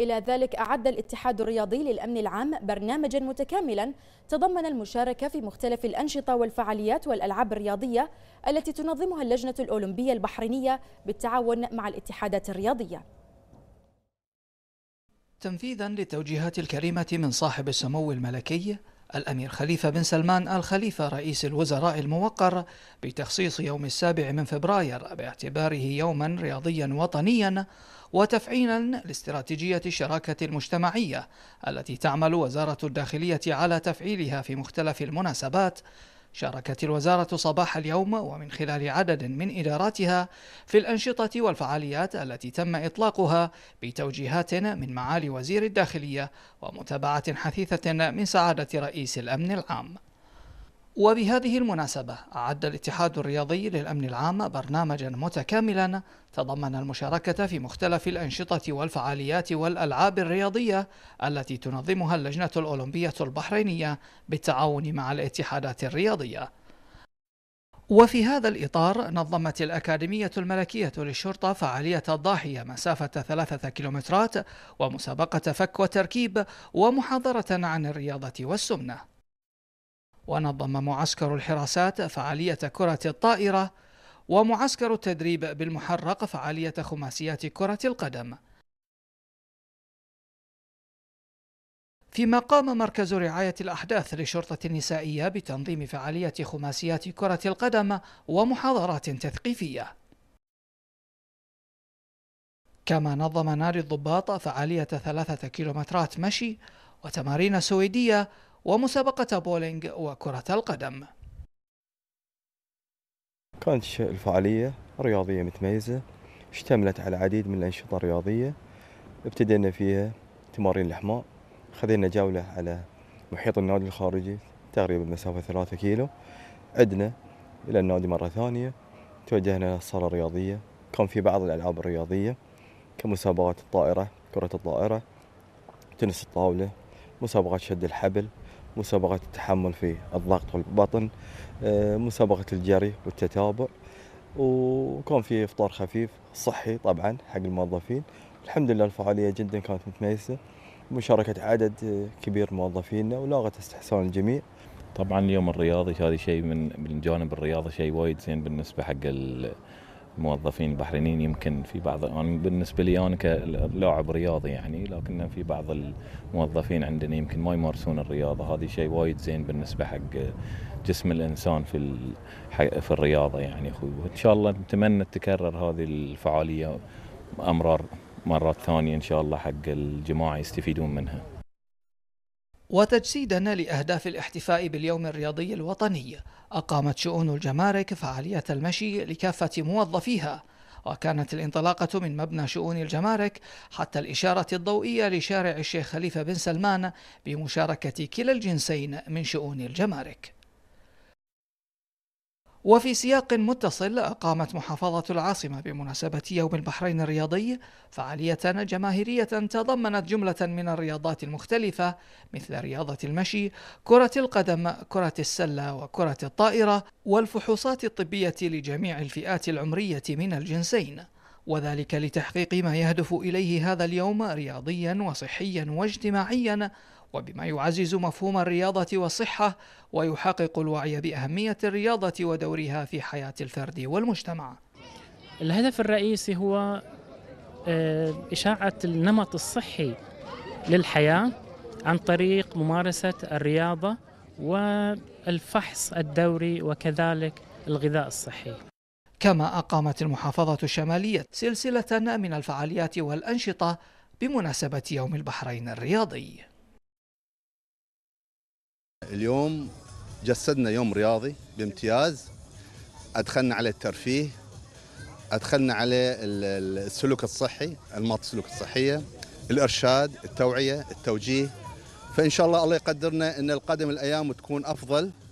إلى ذلك أعد الاتحاد الرياضي للأمن العام برنامجا متكاملا تضمن المشاركة في مختلف الأنشطة والفعاليات والألعاب الرياضية التي تنظمها اللجنة الأولمبية البحرينية بالتعاون مع الاتحادات الرياضية تنفيذا للتوجيهات الكريمة من صاحب السمو الملكي الأمير خليفة بن سلمان آل خليفة رئيس الوزراء الموقر بتخصيص يوم السابع من فبراير باعتباره يوما رياضيا وطنيا وتفعيلا لاستراتيجية الشراكة المجتمعية التي تعمل وزارة الداخلية على تفعيلها في مختلف المناسبات شاركت الوزارة صباح اليوم ومن خلال عدد من إداراتها في الأنشطة والفعاليات التي تم إطلاقها بتوجيهات من معالي وزير الداخلية ومتابعة حثيثة من سعادة رئيس الأمن العام وبهذه المناسبة أعد الاتحاد الرياضي للأمن العام برنامجا متكاملا تضمن المشاركة في مختلف الأنشطة والفعاليات والألعاب الرياضية التي تنظمها اللجنة الأولمبية البحرينية بالتعاون مع الاتحادات الرياضية وفي هذا الإطار نظمت الأكاديمية الملكية للشرطة فعالية الضاحية مسافة ثلاثة كيلومترات ومسابقة فك وتركيب ومحاضرة عن الرياضة والسمنة ونظم معسكر الحراسات فعالية كرة الطائرة ومعسكر التدريب بالمحرق فعالية خماسيات كرة القدم فيما قام مركز رعاية الأحداث للشرطة النسائية بتنظيم فعالية خماسيات كرة القدم ومحاضرات تثقيفية كما نظم نار الضباط فعالية ثلاثة كيلومترات مشي وتمارين سويدية ومسابقة بولينج وكرة القدم كانت الفعالية رياضية متميزة اشتملت على العديد من الأنشطة الرياضية ابتدينا فيها تمارين الحماء خذينا جولة على محيط النادي الخارجي تقريبا مسافة ثلاثة كيلو عدنا إلى النادي مرة ثانية توجهنا للصالة الرياضية كان في بعض الألعاب الرياضية كمسابقات الطائرة كرة الطائرة تنس الطاولة مسابقات شد الحبل مسابقة التحمل في الضغط والبطن آه، مسابقة الجري والتتابع وكان في إفطار خفيف صحي طبعا حق الموظفين الحمد لله الفعالية جدا كانت متميزة مشاركة عدد آه، كبير من موظفينا ولاغت استحسان الجميع طبعا اليوم الرياضي هذا شيء من من جانب الرياضه شيء وايد زين بالنسبه حق موظفين بحرينيين يمكن في بعض أنا يعني بالنسبه لي انا كلاعب رياضي يعني لكن في بعض الموظفين عندنا يمكن ما يمارسون الرياضه هذا شيء وايد زين بالنسبه حق جسم الانسان في في الرياضه يعني اخوي وان شاء الله نتمنى تكرر هذه الفعاليه امرار مرات ثانيه ان شاء الله حق الجماعه يستفيدون منها وتجسيدنا لأهداف الاحتفاء باليوم الرياضي الوطني أقامت شؤون الجمارك فعالية المشي لكافة موظفيها وكانت الانطلاقة من مبنى شؤون الجمارك حتى الإشارة الضوئية لشارع الشيخ خليفة بن سلمان بمشاركة كلا الجنسين من شؤون الجمارك وفي سياق متصل أقامت محافظة العاصمة بمناسبة يوم البحرين الرياضي فعالية جماهيرية تضمنت جملة من الرياضات المختلفة مثل رياضة المشي، كرة القدم، كرة السلة وكرة الطائرة والفحوصات الطبية لجميع الفئات العمرية من الجنسين. وذلك لتحقيق ما يهدف اليه هذا اليوم رياضيا وصحيا واجتماعيا وبما يعزز مفهوم الرياضه والصحه ويحقق الوعي باهميه الرياضه ودورها في حياه الفرد والمجتمع. الهدف الرئيسي هو آه، اشاعه النمط الصحي للحياه عن طريق ممارسه الرياضه والفحص الدوري وكذلك الغذاء الصحي كما أقامت المحافظة الشمالية سلسلة من الفعاليات والأنشطة بمناسبة يوم البحرين الرياضي اليوم جسدنا يوم رياضي بامتياز أدخلنا على الترفيه أدخلنا على السلوك الصحي أنماط السلوك الصحية الإرشاد التوعية التوجيه فإن شاء الله الله يقدرنا أن القدم الأيام تكون أفضل